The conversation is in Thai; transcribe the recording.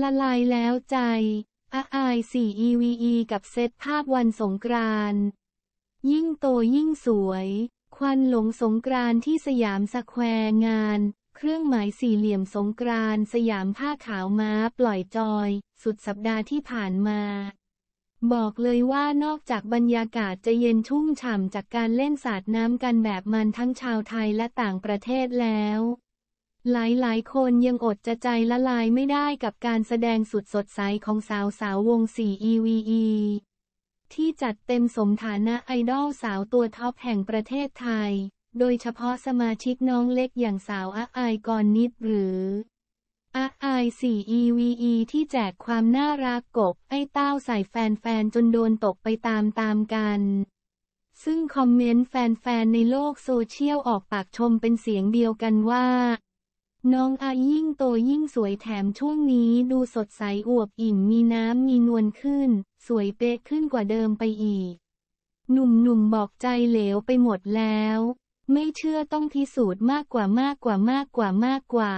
ละลายแล้วใจอาอีย4 EVE กับเซตภาพวันสงกรานยิ่งโตยิ่งสวย ควันหลงสงกรานที่สยามสแควร์งาน เครื่องหมายสี่เหลี่ยมสงกรานสยามผ้าขาวม้าปล่อยจอย สุดสัปดาห์ที่ผ่านมา บอกเลยว่านอกจากบรรยากาศจะเย็นชุ่มฉ่ำจากการเล่นสาดน้ำกันแบบมันทั้งชาวไทยและต่างประเทศแล้วหลายหลายคนยังอดจะใจละลายไม่ได้กับการแสดงสุดสดใสของสาวสาววง 4EVE ที่จัดเต็มสมฐานะไอดอลสาวตัวท็อปแห่งประเทศไทย โดยเฉพาะสมาชิกน้องเล็กอย่างสาวอาไอกอนนิดหรืออาไอ 4EVE ที่แจกความน่ารักกบไอเต้าใส่แฟนๆจนโดนตกไปตามๆกัน ซึ่งคอมเมนต์แฟนๆในโลกโซเชียลออกปากชมเป็นเสียงเดียวกันว่าน้องอายิ่งโตยิ่งสวยแถมช่วงนี้ดูสดใสอวบอิ่มมีน้ำมีนวลขึ้นสวยเป๊ะขึ้นกว่าเดิมไปอีก หนุ่มหนุ่มบอกใจเหลวไปหมดแล้ว ไม่เชื่อต้องพิสูจน์มากกว่ามากกว่ามากกว่ามากกว่า